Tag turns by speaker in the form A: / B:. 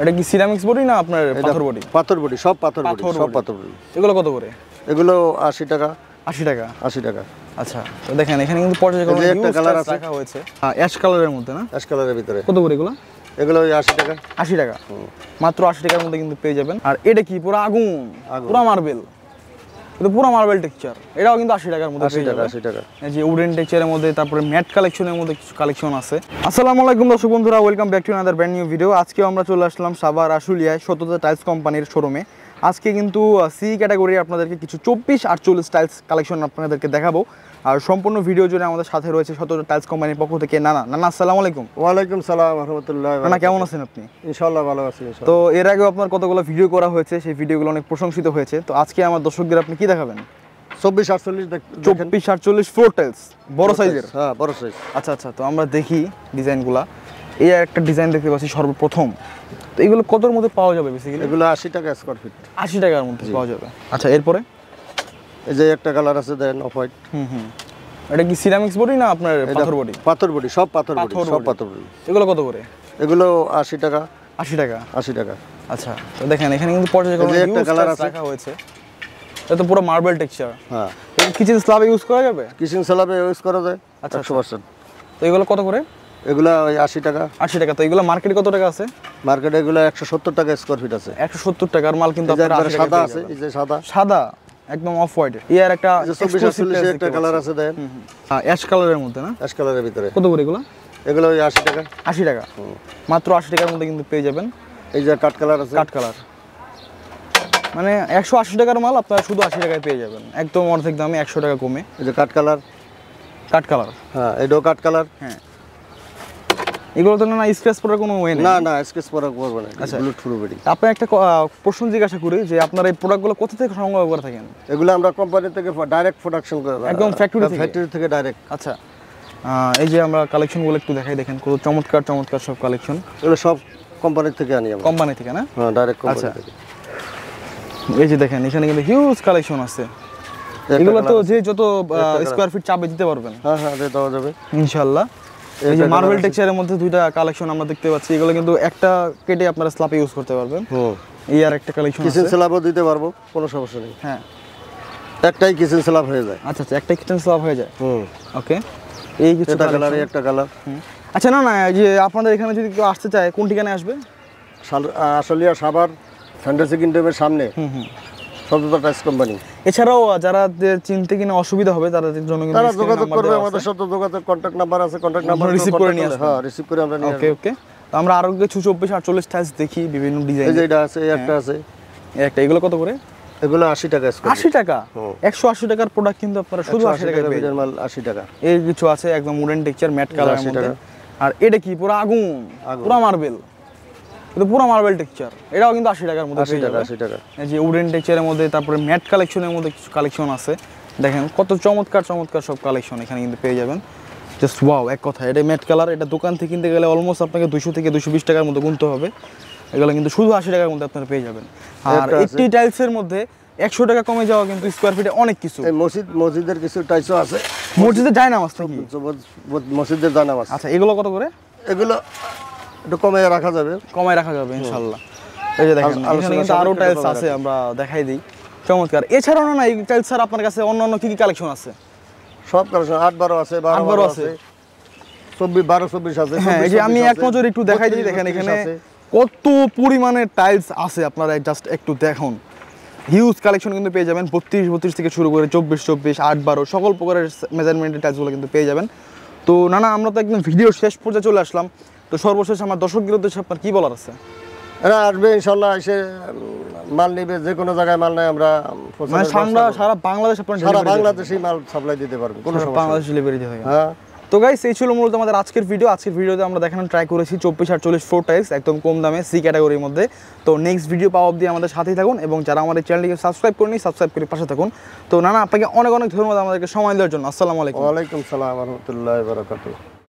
A: এটা কি ceramics body না আপনার পাথর বডি পাথর বডি সব পাথর বডি সব পাথর বডি এগুলো কত করে এগুলো 80 টাকা 80 টাকা 80 টাকা আচ্ছা তো দেখেন এখানে কিন্তু পর্যায়ক্রমে একটা কালার আছে রাখা হয়েছে হ্যাঁ অ্যাশ কালারের মধ্যে না অ্যাশ কালারের ভিতরে কত করে এগুলো এগুলো ওই 80 টাকা 80 টাকা মাত্র 80 টাকার মধ্যে কিন্তু পেয়ে যাবেন আর এটা কি পুরো আগুন পুরো মার্বেল কিন্তু পুরো মার্বেল টেক্সচার এটাও কিন্তু আশি টাকার মধ্যে আশি টাকা আশি টাকা যে উডেন টেক্সচারের মধ্যে তারপরে ম্যাট কালেকশনের মধ্যে কিছু কালেকশন আছে আসসালামু আলাইকুম দর্শক বন্ধুরা welcome back to another brand new video আজকে আমরা চলে আসলাম সাবার আশুলিয়ায় সততা টাইলস কোম্পানির শোরুমে আজকে কিন্তু সি ক্যাটাগরি আপনাদেরকে কিছু চব্বিশ আটচল্লিশ টাইলস কালেকশন আপনাদেরকে দেখাবো আর সম্পূর্ণ ভিডিও জুড়ে আমাদের সাথে রয়েছে সতেরো টাইলস কোম্পানির পক্ষ থেকে নানা নানা আসসালামু আলাইকুম ওয়ালাইকুম সালাম রহমতুল্লাহ নানা কেমন আছেন আপনি ইনশাল্লাহ ভালো আছি তো এর আগেও আপনার কতগুলো ভিডিও করা হয়েছে সেই ভিডিওগুলো অনেক প্রশংসিত হয়েছে তো আজকে আমার দর্শকদের আপনি কি দেখাবেন চব্বিশ আটচল্লিশ চব্বিশ আটচল্লিশ ফ্লোর টাইলস বড় সাইজের হ্যাঁ বড় সাইজ আচ্ছা আচ্ছা তো আমরা দেখি ডিজাইনগুলা এই একটা ডিজাইন দেখতে পাচ্ছি সর্বপ্রথম তো এগুলো কতর মধ্যে পাওয়া যাবে বেসিক্যালি এগুলো আশি টাকা স্কোয়ার ফিট আশি টাকার মধ্যে পাওয়া যাবে আচ্ছা এরপরে এই যে একটা কালার আছে দেন অফ হোয়াইট হুম হুম এটা কি সিরামিক্স বডি না আপনার পাথর বডি পাথর বডি সব পাথর বডি সব পাথর বডি এগুলো কত করে এগুলো আশি টাকা আশি টাকা আশি টাকা আচ্ছা তো দেখেন এখানে কিন্তু পর্যায়ক্রমে একটা কালার আছে রাখা হয়েছে এটা তো পুরো মার্বেল টেক্সচার হ্যাঁ কিচেন স্ল্যাব ইউজ করা যাবে কিচেন স্ল্যাবে ইউজ করা যায় আচ্ছা 100% আচ্ছা। তো এগুলো কত করে এগুলা ওই আশি টাকা আশি টাকা তো এগুলো মার্কেট কত টাকা আছে মার্কেটে এগুলো একশো সত্তর টাকা স্কোয়ার ফিট আছে একশো সত্তর টাকার মাল কিন্তু সাদা আছে সাদা সাদা একদম অফ ইয়ার একটা কালার আছে অ্যাশ কালারের মধ্যে না অ্যাশ কালারের ভিতরে কত করে এগুলো এগুলো ওই আশি টাকা আশি টাকা মাত্র আশি টাকার মধ্যে কিন্তু পেয়ে যাবেন এই যে কালার আছে কালার মানে একশো আশি টাকার মাল শুধু পেয়ে যাবেন একদম অর্ধেক দামে একশো টাকা কমে যে কাট কালার কাট কালার হ্যাঁ এটাও কাট কালার হ্যাঁ এগুলো তো না স্ক্র্যাচ পড়ার কোনো ওয়ে নেই না না স্ক্র্যাচ পড়ার করবে না আচ্ছা এগুলো ট্রু বেডি আপনি একটা প্রশ্ন জিজ্ঞাসা করি যে আপনার এই প্রোডাক্টগুলো কোথা থেকে সংগ্রহ করে থাকেন এগুলো আমরা কোম্পানি থেকে ডাইরেক্ট প্রোডাকশন করে একদম ফ্যাক্টরি থেকে ফ্যাক্টরি থেকে ডাইরেক্ট আচ্ছা এই যে আমরা কালেকশনগুলো একটু দেখাই দেখেন কত চমৎকার চমৎকার সব কালেকশন এগুলো সব কোম্পানি থেকে আনি আমরা কোম্পানি থেকে না হ্যাঁ ডাইরেক্ট আচ্ছা। কোম্পানি থেকে এই যে দেখেন এখানে কিন্তু হিউজ কালেকশন আছে এগুলো তো যে যত স্কোয়ার ফিট চাপে দিতে পারবেন হ্যাঁ হ্যাঁ দেওয়া যাবে ইনশাআল্লাহ এই যে মার্বেল টেক্সচারের মধ্যে দুইটা কালেকশন আমরা দেখতে পাচ্ছি এগুলো কিন্তু একটা কেটে আপনারা স্ল্যাপ ইউজ করতে পারবেন এই আর একটা কালেকশন কিচেন স্ল্যাবও দিতে পারবো কোনো সমস্যা নেই হ্যাঁ একটাই কিচেন স্ল্যাব হয়ে যায় আচ্ছা আচ্ছা একটাই কিচেন স্ল্যাব হয়ে যায় হুম ওকে এই কিছু একটা কালার একটা কালার আচ্ছা না না যে আপনাদের এখানে যদি কেউ আসতে চায় কোন ঠিকানায় আসবে আসলে সাভার ফ্যান্টাসি কিন্ডমের সামনে হুম হুম টাইস কোম্পানি এছাড়াও যারা চিনতে কিনা অসুবিধা হবে তাদের জন্য তারা যোগাযোগ করবে আমাদের সাথে যোগাযোগ নাম্বার আছে নাম্বার রিসিভ করে নিয়ে হ্যাঁ রিসিভ করে আমরা নিয়ে ওকে ওকে আমরা আরো কিছু চব্বিশ আটচল্লিশ টাইস দেখি বিভিন্ন ডিজাইন এই এটা আছে একটা হ্যাঁ। আছে একটা এগুলো কত করে এগুলো 80 টাকা স্কয়ার 80 টাকা 180 টাকার প্রোডাক্ট কিন্তু আপনারা শুধু 80 টাকা পেয়ে মাল 80 টাকা এই কিছু আছে একদম উডেন টেক্সচার ম্যাট কালার টাকা আর এটা কি পুরো আগুন পুরো মার্বেল কিন্তু পুরো মার্বেল টেক্সচার এটাও কিন্তু আশি টাকার মধ্যে আশি টাকা আশি টাকা যে উডেন টেক্সচারের মধ্যে তারপরে ম্যাট কালেকশনের মধ্যে কিছু কালেকশন আছে দেখেন কত চমৎকার চমৎকার সব কালেকশন এখানে কিন্তু পেয়ে যাবেন জাস্ট ওয়াও এক কথা এটা ম্যাট কালার এটা দোকান থেকে কিনতে গেলে অলমোস্ট আপনাকে দুশো থেকে দুশো বিশ টাকার মধ্যে গুনতে হবে এগুলো কিন্তু শুধু আশি টাকার মধ্যে আপনারা পেয়ে যাবেন আর এইটি টাইলসের মধ্যে একশো টাকা কমে যাওয়া কিন্তু স্কোয়ার ফিটে অনেক কিছু মসজিদ মসজিদের কিছু টাইলসও আছে মসজিদের ডায়নামাস নাকি মসজিদের ডায়নামাস আচ্ছা এগুলো কত করে এগুলো একটু কমে রাখা যাবে রাখা যাবে ইনশাল্লাহ এই যে দেখেন টাইলস আছে আমরা দেখাই দিই চমৎকার এছাড়াও না এই টাইলস স্যার আপনার কাছে অন্য অন্য কালেকশন আছে সব কালেকশন আট বারো আছে আট বারো আছে চব্বিশ বারো চব্বিশ আছে হ্যাঁ এই যে আমি এক নজর একটু দেখাই দিই দেখেন এখানে কত পরিমাণে টাইলস আছে আপনারা জাস্ট একটু দেখুন হিউজ কালেকশন কিন্তু পেয়ে যাবেন বত্রিশ বত্রিশ থেকে শুরু করে চব্বিশ চব্বিশ আট বারো সকল প্রকারের মেজারমেন্টের টাইলসগুলো কিন্তু পেয়ে যাবেন তো না না আমরা তো একদম ভিডিও শেষ পর্যায়ে চলে আসলাম তো সর্বশেষ আমার দর্শকদের উদ্দেশ্যে আপনার কি বলার আছে এরা আসবে ইনশাল্লাহ এসে মাল নিবে যে কোনো জায়গায় মাল নেয় আমরা মানে সারা বাংলাদেশ সারা বাংলাদেশেই মাল সাপ্লাই দিতে পারবো কোনো বাংলাদেশ ডেলিভারি হয় হ্যাঁ তো গাইস এই ছিল মূলত আমাদের আজকের ভিডিও আজকের ভিডিওতে আমরা দেখানোর ট্রাই করেছি চব্বিশ আটচল্লিশ ফোর টাইপস একদম কম দামে সি ক্যাটাগরির মধ্যে তো নেক্সট ভিডিও পাওয়া অব্দি আমাদের সাথেই থাকুন এবং যারা আমাদের চ্যানেলটিকে সাবস্ক্রাইব করেনি সাবস্ক্রাইব করে পাশে থাকুন তো নানা আপনাকে অনেক অনেক ধন্যবাদ আমাদেরকে সময় দেওয়ার জন্য আসসালামু আলাইকুম ওয়ালাইকুম সালাম রহমতুল্লাহ বারাকাতুহ